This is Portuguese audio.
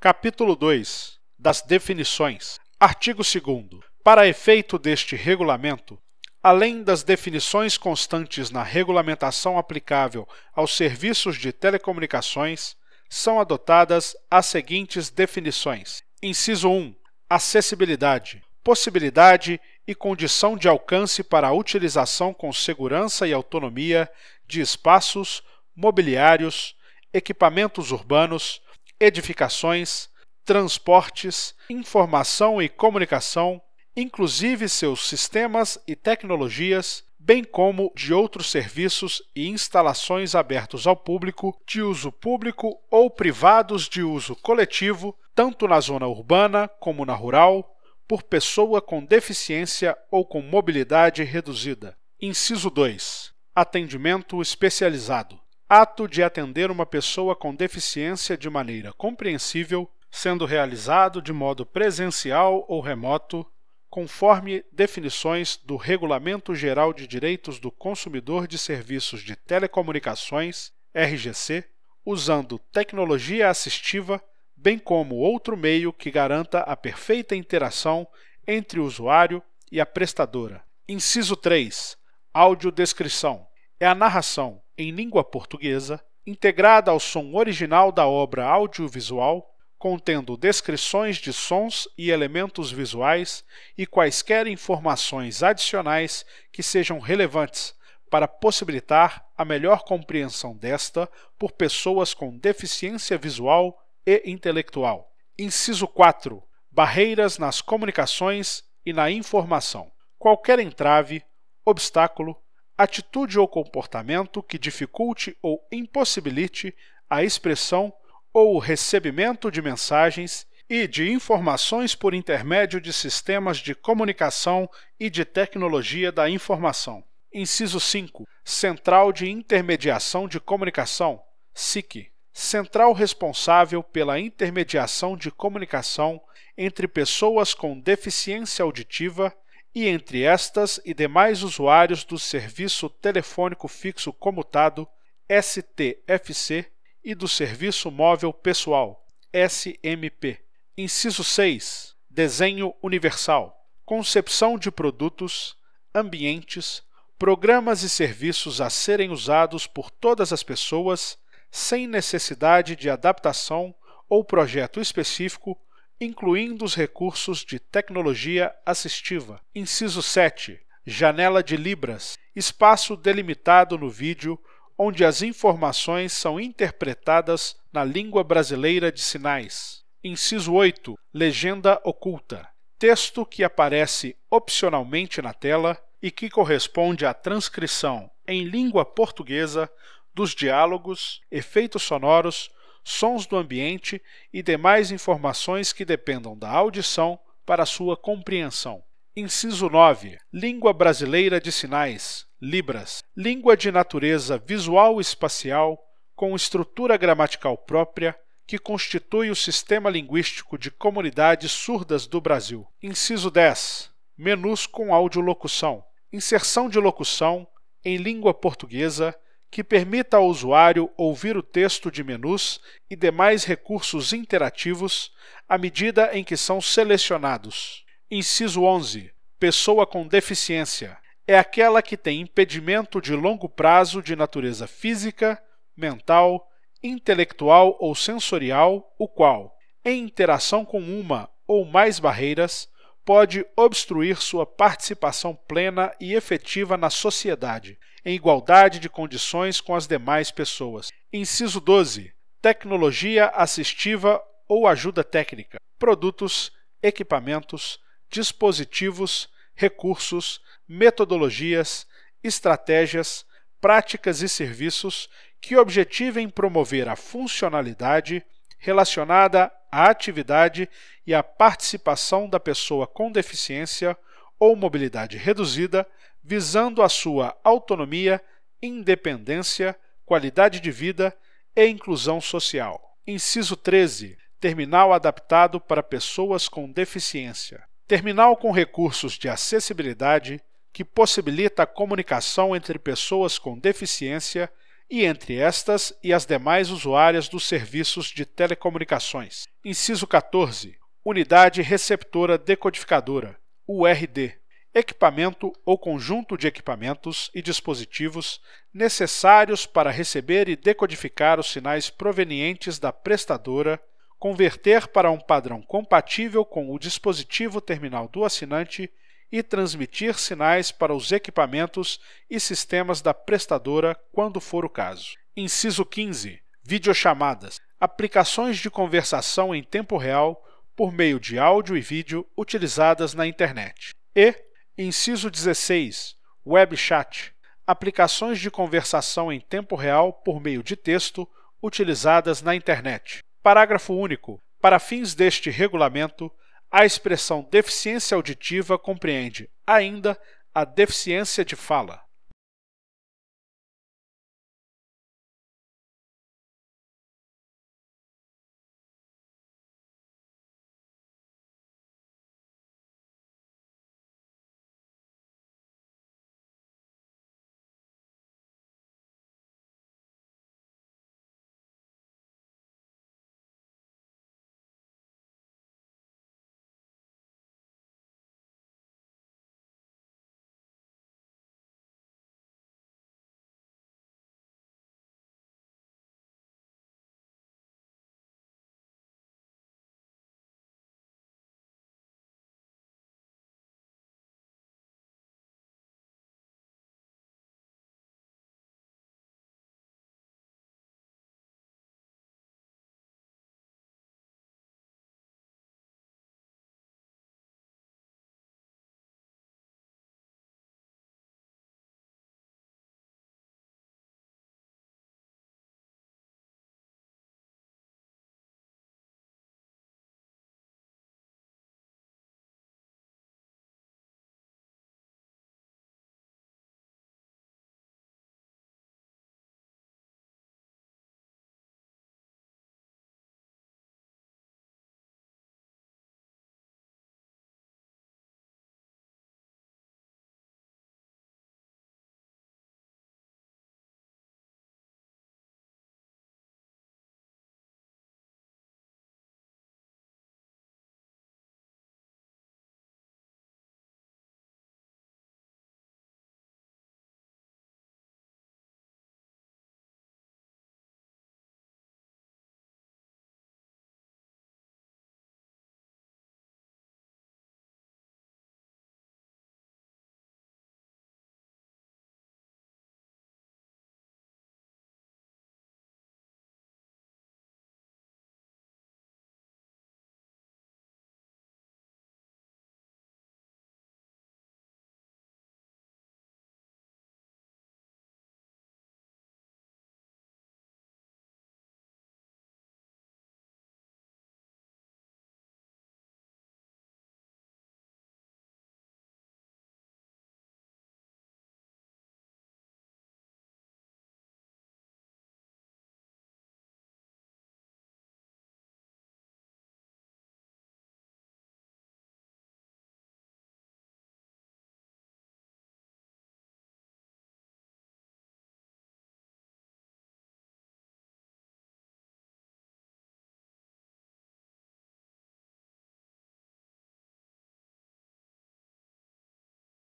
Capítulo 2 das definições. Artigo 2. Para efeito deste regulamento, além das definições constantes na regulamentação aplicável aos serviços de telecomunicações, são adotadas as seguintes definições: Inciso 1. Acessibilidade, possibilidade e condição de alcance para a utilização com segurança e autonomia de espaços, mobiliários, equipamentos urbanos, edificações, transportes, informação e comunicação, inclusive seus sistemas e tecnologias, bem como de outros serviços e instalações abertos ao público, de uso público ou privados de uso coletivo, tanto na zona urbana como na rural, por pessoa com deficiência ou com mobilidade reduzida. Inciso 2. Atendimento especializado ato de atender uma pessoa com deficiência de maneira compreensível, sendo realizado de modo presencial ou remoto, conforme definições do Regulamento Geral de Direitos do Consumidor de Serviços de Telecomunicações, RGC, usando tecnologia assistiva, bem como outro meio que garanta a perfeita interação entre o usuário e a prestadora. Inciso 3. Audiodescrição. É a narração, em língua portuguesa, integrada ao som original da obra audiovisual, contendo descrições de sons e elementos visuais e quaisquer informações adicionais que sejam relevantes para possibilitar a melhor compreensão desta por pessoas com deficiência visual e intelectual. Inciso 4. Barreiras nas comunicações e na informação. Qualquer entrave, obstáculo atitude ou comportamento que dificulte ou impossibilite a expressão ou o recebimento de mensagens e de informações por intermédio de sistemas de comunicação e de tecnologia da informação. Inciso 5. Central de Intermediação de Comunicação, SIC. Central responsável pela intermediação de comunicação entre pessoas com deficiência auditiva e entre estas e demais usuários do Serviço Telefônico Fixo Comutado, STFC, e do Serviço Móvel Pessoal, SMP. Inciso 6. Desenho universal. Concepção de produtos, ambientes, programas e serviços a serem usados por todas as pessoas, sem necessidade de adaptação ou projeto específico incluindo os recursos de tecnologia assistiva. Inciso 7. Janela de Libras espaço delimitado no vídeo onde as informações são interpretadas na língua brasileira de sinais. Inciso 8. Legenda oculta texto que aparece opcionalmente na tela e que corresponde à transcrição em língua portuguesa dos diálogos, efeitos sonoros sons do ambiente e demais informações que dependam da audição para sua compreensão. Inciso 9. Língua brasileira de sinais, Libras. Língua de natureza visual espacial com estrutura gramatical própria que constitui o sistema linguístico de comunidades surdas do Brasil. Inciso 10. Menus com audiolocução. Inserção de locução em língua portuguesa que permita ao usuário ouvir o texto de menus e demais recursos interativos à medida em que são selecionados. Inciso 11. Pessoa com deficiência é aquela que tem impedimento de longo prazo de natureza física, mental, intelectual ou sensorial, o qual, em interação com uma ou mais barreiras, pode obstruir sua participação plena e efetiva na sociedade, em igualdade de condições com as demais pessoas. Inciso 12. Tecnologia assistiva ou ajuda técnica, produtos, equipamentos, dispositivos, recursos, metodologias, estratégias, práticas e serviços que objetivem promover a funcionalidade relacionada a atividade e a participação da pessoa com deficiência ou mobilidade reduzida, visando a sua autonomia, independência, qualidade de vida e inclusão social. Inciso 13. Terminal adaptado para pessoas com deficiência. Terminal com recursos de acessibilidade que possibilita a comunicação entre pessoas com deficiência e entre estas e as demais usuárias dos serviços de telecomunicações. Inciso 14. Unidade receptora decodificadora, URD. Equipamento ou conjunto de equipamentos e dispositivos necessários para receber e decodificar os sinais provenientes da prestadora, converter para um padrão compatível com o dispositivo terminal do assinante e transmitir sinais para os equipamentos e sistemas da prestadora quando for o caso. Inciso 15. Videochamadas. Aplicações de conversação em tempo real por meio de áudio e vídeo utilizadas na internet. E inciso 16. Web chat. Aplicações de conversação em tempo real por meio de texto utilizadas na internet. Parágrafo único. Para fins deste regulamento, a expressão deficiência auditiva compreende ainda a deficiência de fala.